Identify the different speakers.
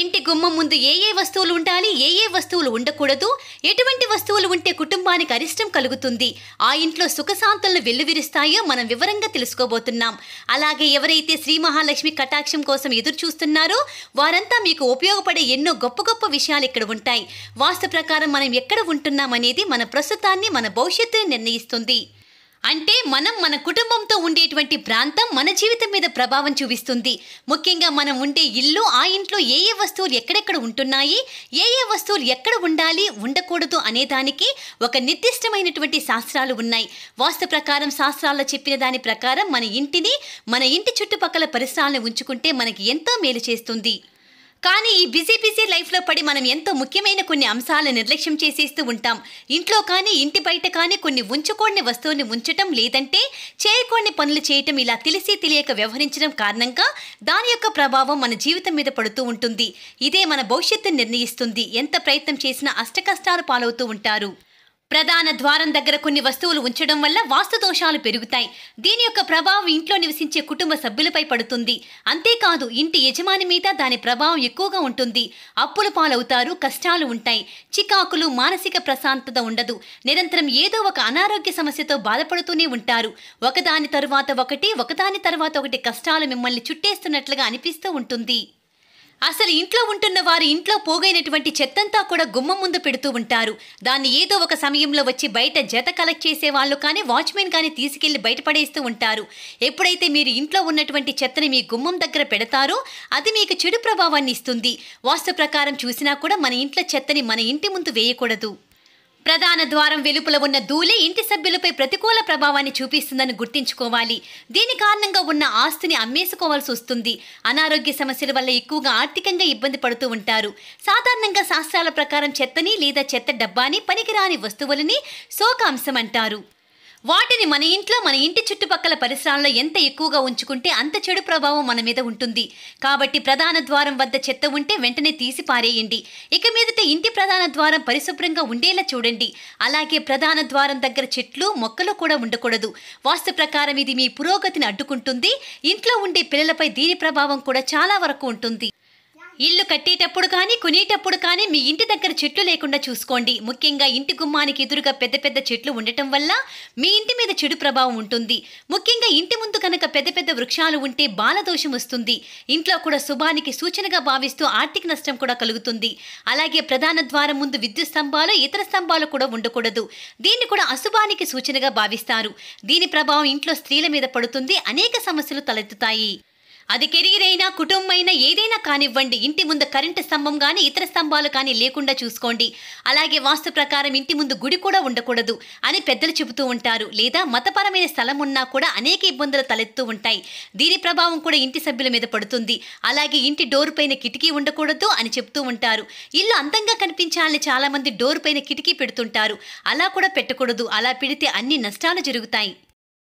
Speaker 1: ఇంటి గుమ్మం ముందు ఏ ఏ వస్తువులు ఉండాలి ఏ ఏ వస్తువులు ఉండకూడదు ఎటువంటి వస్తువులు ఉంటే కుటుంబానికి అరిష్టం కలుగుతుంది ఆ ఇంట్లో సుఖశాంతులను వెల్లువిరుస్తాయో మనం వివరంగా తెలుసుకోబోతున్నాం అలాగే ఎవరైతే శ్రీ మహాలక్ష్మి కటాక్షం కోసం ఎదురు చూస్తున్నారో వారంతా మీకు ఉపయోగపడే ఎన్నో గొప్ప గొప్ప విషయాలు ఇక్కడ ఉంటాయి వాస్తు ప్రకారం మనం ఎక్కడ ఉంటున్నామనేది మన ప్రస్తుతాన్ని మన భవిష్యత్తుని నిర్ణయిస్తుంది అంటే మనం మన కుటుంబంతో ఉండేటువంటి ప్రాంతం మన జీవితం మీద ప్రభావం చూపిస్తుంది ముఖ్యంగా మనం ఉండే ఇల్లు ఆ ఇంట్లో ఏ ఏ వస్తువులు ఎక్కడెక్కడ ఉంటున్నాయి ఏ ఏ వస్తువులు ఎక్కడ ఉండాలి ఉండకూడదు అనేదానికి ఒక నిర్దిష్టమైనటువంటి శాస్త్రాలు ఉన్నాయి వాస్తు ప్రకారం శాస్త్రాల్లో చెప్పిన దాని ప్రకారం మన ఇంటిని మన ఇంటి చుట్టుపక్కల పరిసరాలను ఉంచుకుంటే మనకి ఎంతో మేలు చేస్తుంది కానీ ఈ బిజీ బిజీ లైఫ్లో పడి మనం ఎంతో ముఖ్యమైన కొన్ని అంశాలను నిర్లక్ష్యం చేసేస్తూ ఉంటాం ఇంట్లో కానీ ఇంటి బయట కానీ కొన్ని ఉంచుకోని వస్తువుని ఉంచటం లేదంటే చేయకోని పనులు చేయటం ఇలా తెలిసి తెలియక వ్యవహరించడం కారణంగా దాని యొక్క ప్రభావం మన జీవితం మీద పడుతూ ఉంటుంది ఇదే మన భవిష్యత్తును నిర్ణయిస్తుంది ఎంత ప్రయత్నం చేసినా అష్ట కష్టాలు పాలవుతూ ఉంటారు ప్రధాన ద్వారం దగ్గర కొన్ని వస్తువులు ఉంచడం వల్ల వాస్తు దోషాలు పెరుగుతాయి దీని యొక్క ప్రభావం ఇంట్లో నివసించే కుటుంబ సభ్యులపై పడుతుంది అంతేకాదు ఇంటి యజమాని మీద దాని ప్రభావం ఎక్కువగా ఉంటుంది అప్పులు పాలవుతారు కష్టాలు ఉంటాయి చికాకులు మానసిక ప్రశాంతత ఉండదు నిరంతరం ఏదో ఒక అనారోగ్య సమస్యతో బాధపడుతూనే ఉంటారు ఒకదాని తరువాత ఒకటి ఒకదాని తర్వాత ఒకటి కష్టాలు మిమ్మల్ని చుట్టేస్తున్నట్లుగా అనిపిస్తూ ఉంటుంది అసలు ఇంట్లో ఉంటున్న వారి ఇంట్లో పోగైనటువంటి చెత్తంతా కూడా గుమ్మం ముందు పెడుతూ ఉంటారు దాన్ని ఏదో ఒక సమయంలో వచ్చి బయట జత కలెక్ట్ చేసే వాళ్ళు కానీ వాచ్మెన్ కానీ తీసుకెళ్లి బయటపడేస్తూ ఉంటారు ఎప్పుడైతే మీరు ఇంట్లో ఉన్నటువంటి చెత్తని మీ గుమ్మం దగ్గర పెడతారో అది మీకు చెడు ప్రభావాన్ని ఇస్తుంది వాస్తు ప్రకారం చూసినా కూడా మన ఇంట్లో చెత్తని మన ఇంటి ముందు వేయకూడదు ప్రధాన ద్వారం వెలుపల ఉన్న ధూళి ఇంటి సభ్యులపై ప్రతికూల ప్రభావాన్ని చూపిస్తుందని గుర్తించుకోవాలి దీని కారణంగా ఉన్న ఆస్తిని అమ్మేసుకోవాల్సి వస్తుంది అనారోగ్య సమస్యల వల్ల ఎక్కువగా ఆర్థికంగా ఇబ్బంది పడుతూ ఉంటారు సాధారణంగా శాస్త్రాల ప్రకారం చెత్తని లేదా చెత్త డబ్బాని పనికిరాని వస్తువులని శోకాంశం అంటారు వాటిని మన ఇంట్లో మన ఇంటి చుట్టుపక్కల పరిసరాల్లో ఎంత ఎక్కువగా ఉంచుకుంటే అంత చెడు ప్రభావం మన మీద ఉంటుంది కాబట్టి ప్రధాన ద్వారం వద్ద చెత్త ఉంటే వెంటనే తీసి పారేయండి ఇక మీదట ఇంటి ప్రధాన ద్వారం పరిశుభ్రంగా ఉండేలా చూడండి అలాగే ప్రధాన ద్వారం దగ్గర చెట్లు మొక్కలు కూడా ఉండకూడదు వాస్తు ప్రకారం ఇది మీ పురోగతిని అడ్డుకుంటుంది ఇంట్లో ఉండే పిల్లలపై దీని ప్రభావం కూడా చాలా వరకు ఉంటుంది ఇల్లు కట్టేటప్పుడు కానీ కొనేటప్పుడు కానీ మీ ఇంటి దగ్గర చెట్లు లేకుండా చూసుకోండి ముఖ్యంగా ఇంటి గుమ్మానికి ఎదురుగా పెద్ద పెద్ద చెట్లు ఉండటం వల్ల మీ ఇంటి మీద చెడు ప్రభావం ఉంటుంది ముఖ్యంగా ఇంటి ముందు కనుక పెద్ద పెద్ద వృక్షాలు ఉంటే బాలదోషం వస్తుంది ఇంట్లో కూడా శుభానికి సూచనగా భావిస్తూ ఆర్థిక నష్టం కూడా కలుగుతుంది అలాగే ప్రధాన ద్వారం ముందు విద్యుత్ స్తంభాలు ఇతర స్తంభాలు కూడా ఉండకూడదు దీన్ని కూడా అశుభానికి సూచనగా భావిస్తారు దీని ప్రభావం ఇంట్లో స్త్రీల మీద పడుతుంది అనేక సమస్యలు తలెత్తుతాయి అది కెరీర్ అయినా కుటుంబం అయినా ఏదైనా కానివ్వండి ఇంటి ముందు కరెంటు స్తంభం కానీ ఇతర స్తంభాలు కానీ లేకుండా చూసుకోండి అలాగే వాస్తు ప్రకారం ఇంటి ముందు గుడి కూడా ఉండకూడదు అని పెద్దలు చెబుతూ ఉంటారు లేదా మతపరమైన స్థలం ఉన్నా కూడా అనేక ఇబ్బందులు తలెత్తూ ఉంటాయి దీని ప్రభావం కూడా ఇంటి సభ్యుల మీద పడుతుంది అలాగే ఇంటి డోర్ పైన కిటికీ ఉండకూడదు అని చెబుతూ ఉంటారు ఇల్లు అందంగా కనిపించాలని చాలామంది డోర్ పైన కిటికీ పెడుతుంటారు అలా కూడా పెట్టకూడదు అలా పెడితే అన్ని నష్టాలు జరుగుతాయి